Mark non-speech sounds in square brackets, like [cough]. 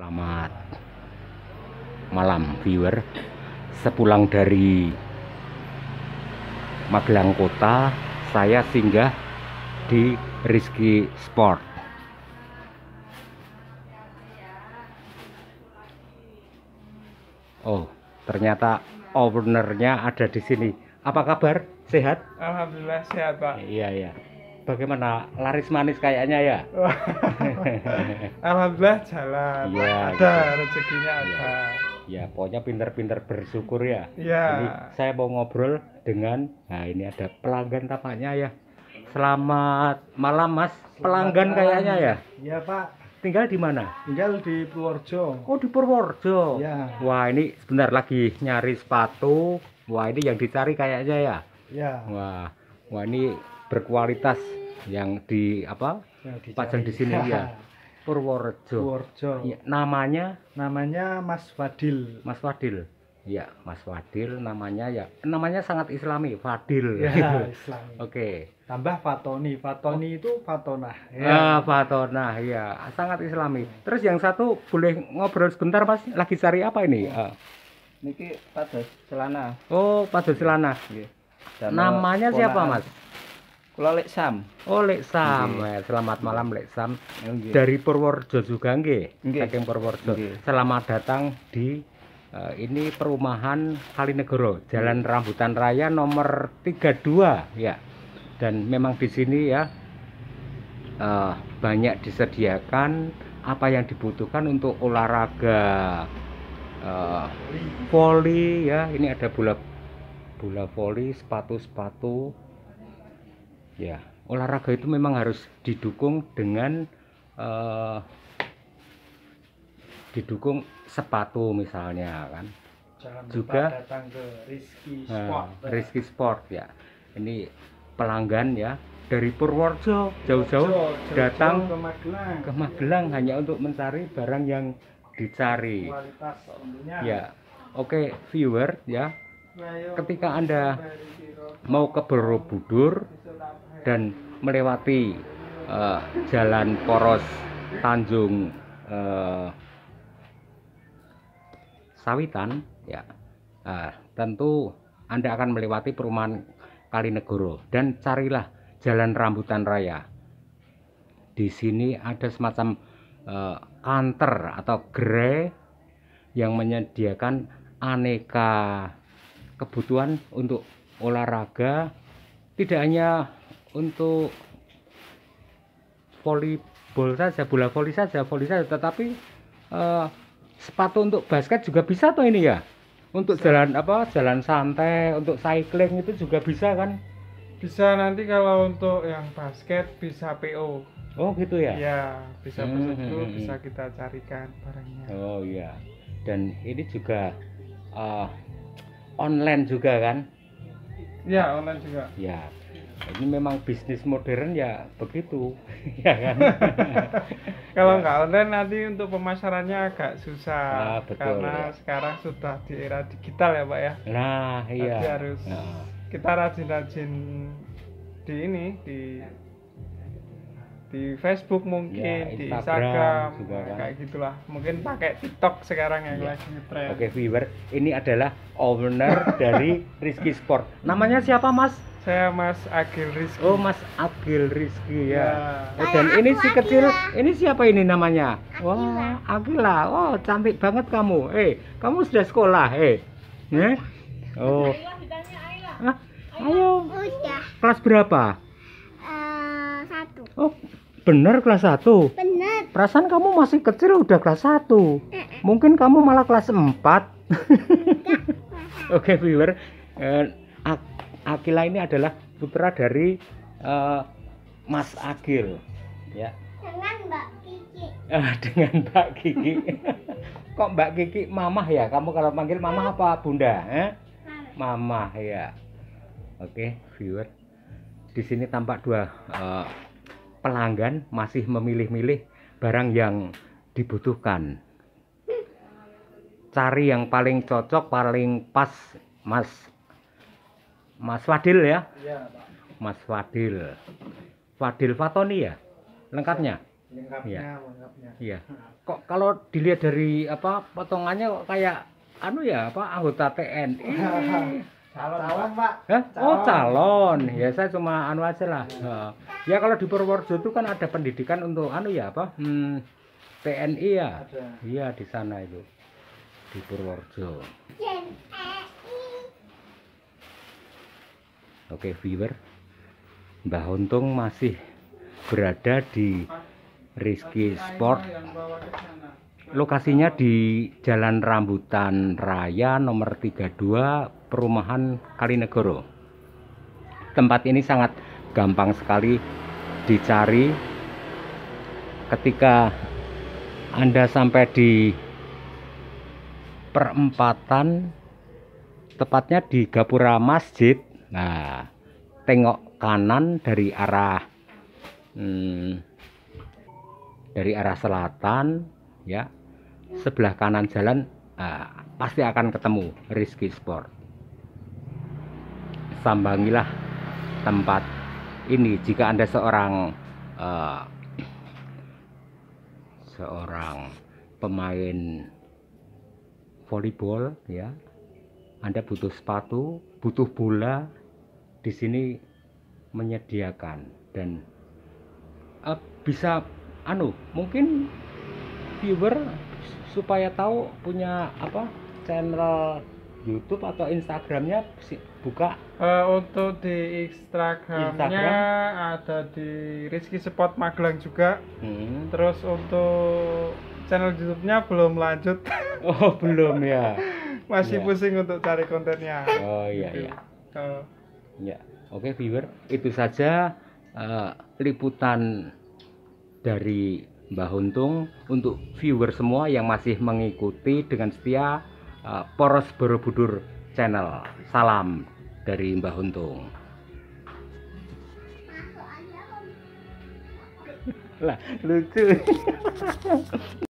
Selamat malam viewer Sepulang dari Magelang Kota Saya singgah di Rizky Sport Oh ternyata ownernya ada di sini Apa kabar? Sehat? Alhamdulillah sehat Pak Iya iya bagaimana laris manis kayaknya ya [laughs] alhamdulillah jalan ya, ada gitu. rezekinya iya. ada ya pokoknya pinter-pinter bersyukur ya ya ini saya mau ngobrol dengan nah ini ada pelanggan tampaknya ya selamat malam mas selamat pelanggan malam. kayaknya ya ya pak tinggal di mana? Tinggal di Purworejo. Oh, di Purworejo. Ya. Wah, ini sebentar lagi nyari sepatu. Wah, ini yang dicari kayaknya ya. Ya. Wah. Wah, ini berkualitas yang di apa pajang di sini ya Purworejo. Purworejo. Ya, namanya namanya Mas Fadil. Mas Fadil. Ya, Mas Fadil namanya ya. Namanya sangat Islami, Fadil. Ya, [laughs] Islami. Oke. Okay. Tambah Fatoni. Fatoni oh. itu Fatonah ya. Ah, Fatonah ya. Sangat Islami. Terus yang satu boleh ngobrol sebentar Mas, lagi cari apa ini? Ya. Uh. Niki pados celana. Oh, pados celana. Namanya siapa, Mas? Kula Lek Sam. Oh Lek Sam. Okay. Eh, selamat malam Lek Sam. Okay. Dari Purworejo juga nggih. Okay. Saking Purworejo. Okay. Selamat datang di uh, ini perumahan Kalinegoro, Jalan Rambutan Raya nomor 32 ya. Dan memang di sini ya uh, banyak disediakan apa yang dibutuhkan untuk olahraga uh, voli ya. Ini ada bola bola voli, sepatu-sepatu ya olahraga itu memang harus didukung dengan uh, didukung sepatu misalnya kan Jangan juga datang ke Rizky eh, Sport uh, Rizky Sport ya ini pelanggan ya dari Purworejo jauh-jauh datang ke Magelang, ke Magelang ya. hanya untuk mencari barang yang dicari kualitas ya oke okay, viewer ya Nah, ketika Anda mau ke Borobudur dan melewati uh, jalan poros Tanjung uh, Sawitan ya uh, tentu Anda akan melewati perumahan Kalinegoro dan carilah jalan rambutan raya di sini ada semacam uh, atau gere yang menyediakan aneka kebutuhan untuk olahraga tidak hanya untuk volleyball saja bola voli saja voli saja tetapi eh, sepatu untuk basket juga bisa tuh ini ya untuk bisa. jalan apa jalan santai untuk cycling itu juga bisa kan bisa nanti kalau untuk yang basket bisa PO oh gitu ya ya bisa pesan hmm, dulu, hmm, hmm, bisa hmm. kita carikan barangnya oh iya dan ini juga uh, online juga kan? Ya, online juga. Ya. Ini memang bisnis modern ya begitu, [laughs] ya kan? [laughs] Kalau ya. nggak online nanti untuk pemasarannya agak susah nah, betul, karena ya. sekarang sudah di era digital ya, Pak ya. Nah, iya. harus nah. kita rajin-rajin di ini di di Facebook mungkin ya, Instagram, di Instagram juga kan. kayak gitulah mungkin pakai TikTok sekarang yang ya. Iya. lagi trend Oke viewer ini adalah owner [laughs] dari Rizky Sport namanya siapa Mas? Saya Mas Agil Rizky. Oh Mas Agil Rizky ya. ya. Oh, dan ini si kecil ini siapa ini namanya? Wah Wah Agila, oh cantik banget kamu. Eh kamu sudah sekolah eh? Hey. Ya? Eh? Oh. ayo. Kelas berapa? Uh, satu. Oh, Bener kelas 1? Bener. Perasaan kamu masih kecil udah kelas 1. Mungkin kamu malah kelas 4. Oke, viewer. Uh, Akila ini adalah putra dari uh, Mas Agil, ya. Dengan Mbak Kiki. Uh, dengan Mbak Kiki. Kok Mbak Kiki mamah ya? Kamu kalau panggil mamah apa bunda? Eh? Mamah. mamah ya. Oke, okay, viewer. Di sini tampak dua uh, pelanggan masih memilih-milih barang yang dibutuhkan. Cari yang paling cocok, paling pas, Mas. Mas Fadil ya? Iya, Mas Fadil. Fadil Fatoni ya? Lengkapnya? Lengkapnya, ya. lengkapnya. Iya. Kok kalau dilihat dari apa potongannya kok kayak anu ya, apa anggota TNI. [laughs] calon, calon pak oh calon ya saya cuma anu aja lah ya, ya kalau di Purworejo itu kan ada pendidikan untuk anu ya apa hmm, TNI ya iya di sana itu di Purworejo Oke okay, viewer Mbah Untung masih berada di Rizky Sport lokasinya di Jalan Rambutan Raya nomor 32 perumahan Kalinegoro. Tempat ini sangat gampang sekali dicari ketika Anda sampai di perempatan tepatnya di Gapura Masjid. Nah, tengok kanan dari arah hmm, dari arah selatan ya sebelah kanan jalan uh, pasti akan ketemu Rizky Sport sambangilah tempat ini jika anda seorang uh, seorang pemain volleyball ya anda butuh sepatu butuh bola di sini menyediakan dan uh, bisa anu mungkin viewer supaya tahu punya apa channel YouTube atau Instagramnya buka? Uh, untuk di Instagramnya Instagram. ada di Rizky Spot Magelang juga. Hmm. Terus untuk channel YouTube-nya belum lanjut. [laughs] Oh belum ya. [laughs] Masih ya. pusing untuk cari kontennya. Oh iya gitu. iya. Uh. Ya oke viewer itu saja uh, liputan dari Mbah Untung untuk viewer semua yang masih mengikuti dengan setia Eh, Poros Borobudur channel. Salam dari Mbah Untung. [laughs] lah lucu [laughs]